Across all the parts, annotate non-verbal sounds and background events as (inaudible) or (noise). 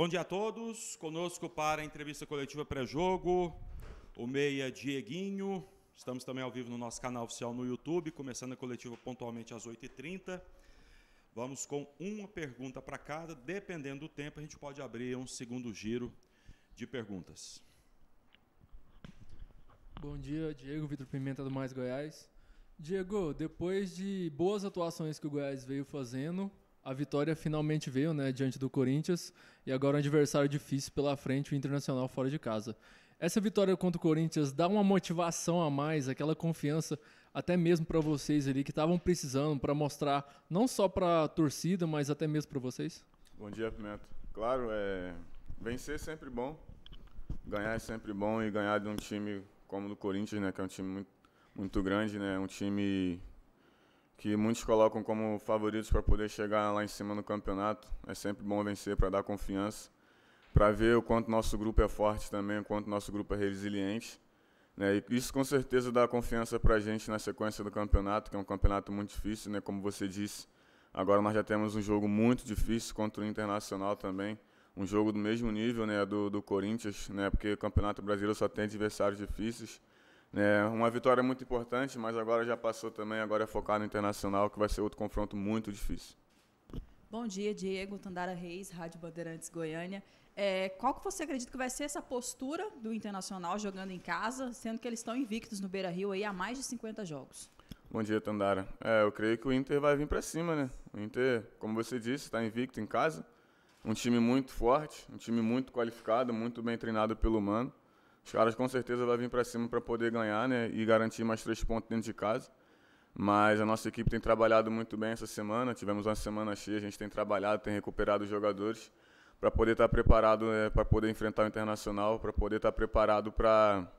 Bom dia a todos. Conosco para a entrevista coletiva pré-jogo, o meia Dieguinho. Estamos também ao vivo no nosso canal oficial no YouTube, começando a coletiva pontualmente às 8h30. Vamos com uma pergunta para cada. Dependendo do tempo, a gente pode abrir um segundo giro de perguntas. Bom dia, Diego Vitor Pimenta do Mais Goiás. Diego, depois de boas atuações que o Goiás veio fazendo, a vitória finalmente veio, né, diante do Corinthians, e agora um adversário difícil pela frente, o Internacional fora de casa. Essa vitória contra o Corinthians dá uma motivação a mais, aquela confiança até mesmo para vocês ali que estavam precisando para mostrar não só para a torcida, mas até mesmo para vocês? Bom dia, Pimenta. Claro, é... vencer é sempre bom, ganhar é sempre bom e ganhar de um time como o do Corinthians, né, que é um time muito, muito grande, né, um time que muitos colocam como favoritos para poder chegar lá em cima no campeonato. É sempre bom vencer para dar confiança, para ver o quanto nosso grupo é forte também, o quanto nosso grupo é resiliente. Né? E isso com certeza dá confiança para a gente na sequência do campeonato, que é um campeonato muito difícil, né? como você disse. Agora nós já temos um jogo muito difícil contra o Internacional também, um jogo do mesmo nível né? do, do Corinthians, né? porque o Campeonato Brasileiro só tem adversários difíceis. É uma vitória muito importante, mas agora já passou também, agora é focado no internacional, que vai ser outro confronto muito difícil. Bom dia, Diego, Tandara Reis, Rádio Bandeirantes Goiânia. É, qual que você acredita que vai ser essa postura do Internacional jogando em casa, sendo que eles estão invictos no Beira-Rio aí há mais de 50 jogos? Bom dia, Tandara. É, eu creio que o Inter vai vir para cima, né? O Inter, como você disse, está invicto em casa. Um time muito forte, um time muito qualificado, muito bem treinado pelo Mano. Os caras com certeza vão vir para cima para poder ganhar, né? E garantir mais três pontos dentro de casa. Mas a nossa equipe tem trabalhado muito bem essa semana. Tivemos uma semana cheia, a gente tem trabalhado, tem recuperado os jogadores para poder estar tá preparado né, para poder enfrentar o internacional, para poder estar tá preparado para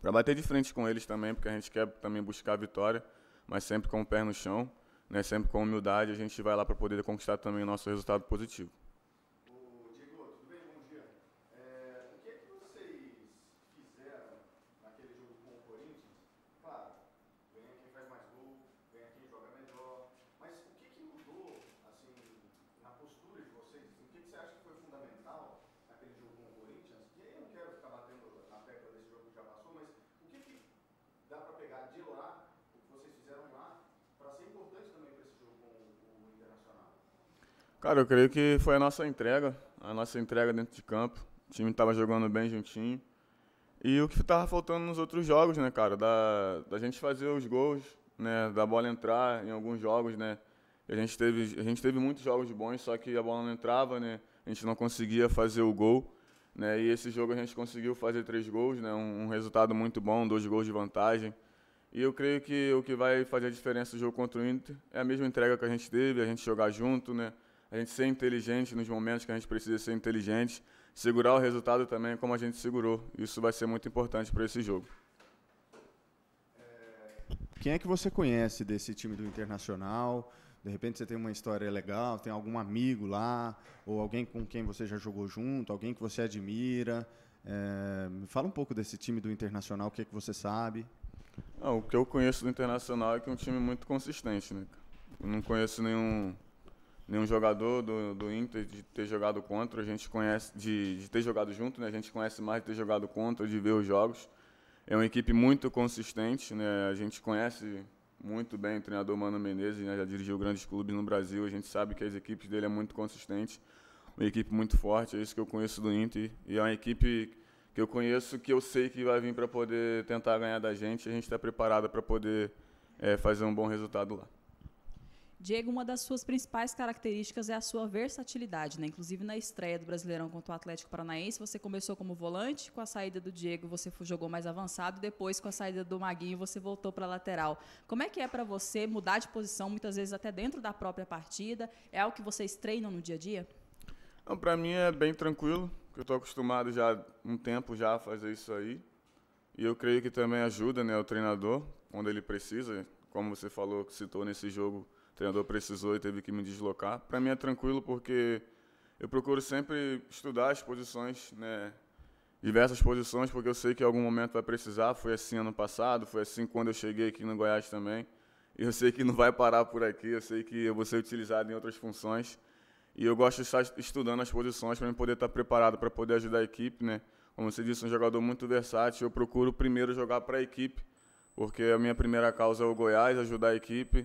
para bater de frente com eles também, porque a gente quer também buscar a vitória, mas sempre com o pé no chão, né, sempre com humildade, a gente vai lá para poder conquistar também o nosso resultado positivo. Cara, eu creio que foi a nossa entrega, a nossa entrega dentro de campo. O time estava jogando bem juntinho. E o que estava faltando nos outros jogos, né, cara? Da, da gente fazer os gols, né? Da bola entrar em alguns jogos, né? A gente, teve, a gente teve muitos jogos bons, só que a bola não entrava, né? A gente não conseguia fazer o gol. Né? E esse jogo a gente conseguiu fazer três gols, né? Um, um resultado muito bom, dois gols de vantagem. E eu creio que o que vai fazer a diferença do jogo contra o Inter é a mesma entrega que a gente teve, a gente jogar junto, né? a gente ser inteligente nos momentos que a gente precisa ser inteligente, segurar o resultado também é como a gente segurou. Isso vai ser muito importante para esse jogo. É, quem é que você conhece desse time do Internacional? De repente você tem uma história legal, tem algum amigo lá, ou alguém com quem você já jogou junto, alguém que você admira. É, fala um pouco desse time do Internacional, o que, é que você sabe? Ah, o que eu conheço do Internacional é que é um time muito consistente. Né? Eu não conheço nenhum nenhum jogador do, do Inter de ter jogado contra, a gente conhece, de, de ter jogado junto, né? a gente conhece mais de ter jogado contra, de ver os jogos. É uma equipe muito consistente, né? a gente conhece muito bem o treinador Mano Menezes, né? já dirigiu grandes clubes no Brasil, a gente sabe que as equipes dele é muito consistente, uma equipe muito forte, é isso que eu conheço do Inter, e é uma equipe que eu conheço, que eu sei que vai vir para poder tentar ganhar da gente, a gente está preparada para poder é, fazer um bom resultado lá. Diego, uma das suas principais características é a sua versatilidade, né? Inclusive na estreia do Brasileirão contra o Atlético Paranaense, você começou como volante, com a saída do Diego você jogou mais avançado, depois com a saída do Maguinho você voltou para lateral. Como é que é para você mudar de posição, muitas vezes até dentro da própria partida? É algo que vocês treinam no dia a dia? Para mim é bem tranquilo, porque eu estou acostumado já há um tempo já a fazer isso aí. E eu creio que também ajuda né, o treinador, quando ele precisa. Como você falou, que citou nesse jogo treinador precisou e teve que me deslocar. Para mim é tranquilo porque eu procuro sempre estudar as posições, né? Diversas posições, porque eu sei que em algum momento vai precisar. Foi assim ano passado, foi assim quando eu cheguei aqui no Goiás também. E Eu sei que não vai parar por aqui, eu sei que eu vou ser utilizado em outras funções. E eu gosto de estar estudando as posições para poder estar preparado para poder ajudar a equipe, né? Como você disse, um jogador muito versátil. Eu procuro primeiro jogar para a equipe, porque a minha primeira causa é o Goiás, ajudar a equipe.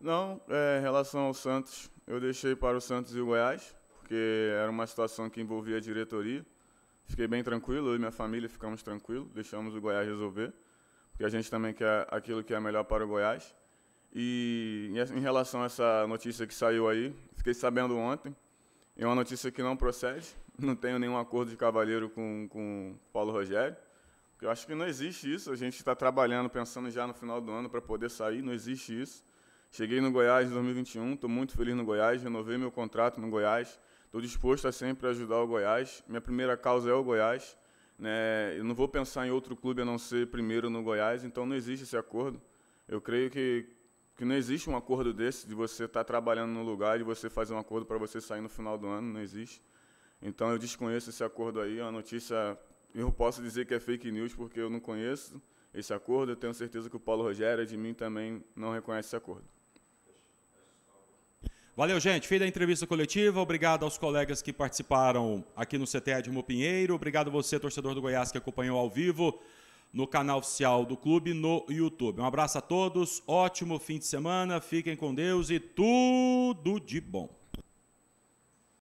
Não, é, em relação ao Santos, eu deixei para o Santos e o Goiás, porque era uma situação que envolvia a diretoria. Fiquei bem tranquilo, eu e minha família ficamos tranquilos, deixamos o Goiás resolver, porque a gente também quer aquilo que é melhor para o Goiás. E em relação a essa notícia que saiu aí, fiquei sabendo ontem, é uma notícia que não procede, (laughs) não tenho nenhum acordo de cavalheiro com, com Paulo Rogério. Eu acho que não existe isso, a gente está trabalhando, pensando já no final do ano para poder sair, não existe isso. Cheguei no Goiás em 2021, estou muito feliz no Goiás, renovei meu contrato no Goiás, estou disposto a sempre ajudar o Goiás. Minha primeira causa é o Goiás. Né? Eu não vou pensar em outro clube a não ser primeiro no Goiás, então não existe esse acordo. Eu creio que, que não existe um acordo desse de você estar tá trabalhando no lugar, de você fazer um acordo para você sair no final do ano, não existe. Então eu desconheço esse acordo aí, é uma notícia, eu posso dizer que é fake news porque eu não conheço esse acordo, eu tenho certeza que o Paulo Rogério é de mim também não reconhece esse acordo. Valeu, gente. Fim da entrevista coletiva. Obrigado aos colegas que participaram aqui no CT de Pinheiro. Obrigado você, torcedor do Goiás, que acompanhou ao vivo no canal oficial do clube no YouTube. Um abraço a todos. Ótimo fim de semana. Fiquem com Deus e tudo de bom.